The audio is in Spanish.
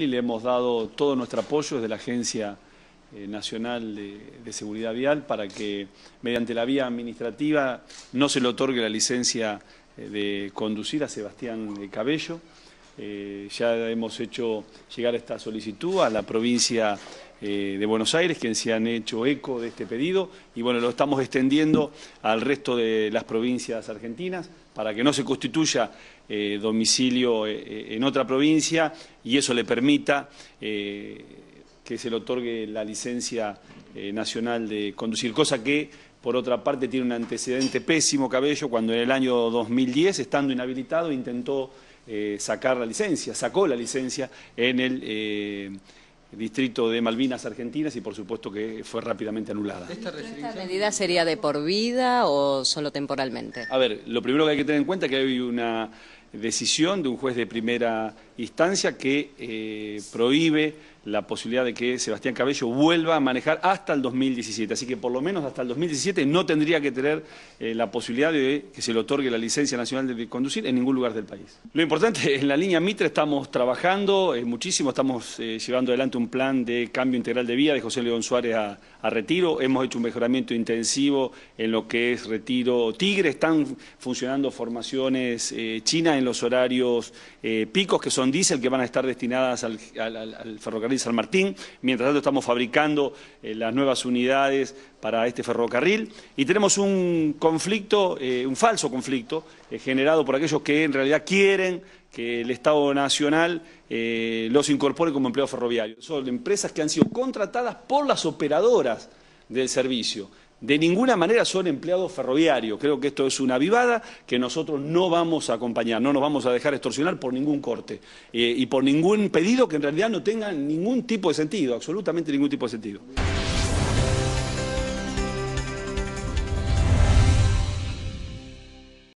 y le hemos dado todo nuestro apoyo desde la Agencia eh, Nacional de, de, Seguridad Vial para que mediante la vía administrativa no se le otorgue la licencia eh, de conducir a Sebastián eh, Cabello. Eh, ya hemos hecho llegar esta solicitud a la provincia eh, de Buenos Aires, quienes se han hecho eco de este pedido, y bueno, lo estamos extendiendo al resto de las provincias argentinas para que no se constituya eh, domicilio en otra provincia y eso le permita que se le otorgue la licencia eh, nacional de conducir, cosa que por otra parte tiene un antecedente pésimo Cabello cuando en el año 2010, estando inhabilitado, intentó eh, sacar la licencia, sacó la licencia en el... Eh, distrito de Malvinas Argentinas y por supuesto que fue rápidamente anulada. ¿Esta, medida sería de por vida o solo temporalmente? A ver, lo primero que hay que tener en cuenta es que hay una decisión de un juez de primera instancia que prohíbe la posibilidad de que Sebastián Cabello vuelva a manejar hasta el 2017. Así que por lo menos hasta el 2017 no tendría que tener eh, la posibilidad de que se le otorgue la licencia nacional de conducir en ningún lugar del país. Lo importante, en la línea Mitre estamos trabajando eh, muchísimo, estamos eh, llevando adelante un plan de cambio integral de vía de José León Suárez a, Retiro. Hemos hecho un mejoramiento intensivo en lo que es Retiro Tigre. Están funcionando formaciones chinas en los horarios picos, que son diésel, que van a estar destinadas al ferrocarril San Martín. Mientras tanto estamos fabricando eh, las nuevas unidades para este ferrocarril y tenemos un conflicto, eh, un falso conflicto, eh, generado por aquellos que en realidad quieren que el Estado Nacional los incorpore como empleo ferroviario. Son empresas que han sido contratadas por las operadoras del servicio de ninguna manera son empleados ferroviarios. Creo que esto es una vivada que nosotros no vamos a acompañar, no nos vamos a dejar extorsionar por ningún corte eh, y por ningún pedido que en realidad no tenga ningún tipo de sentido, absolutamente ningún tipo de sentido.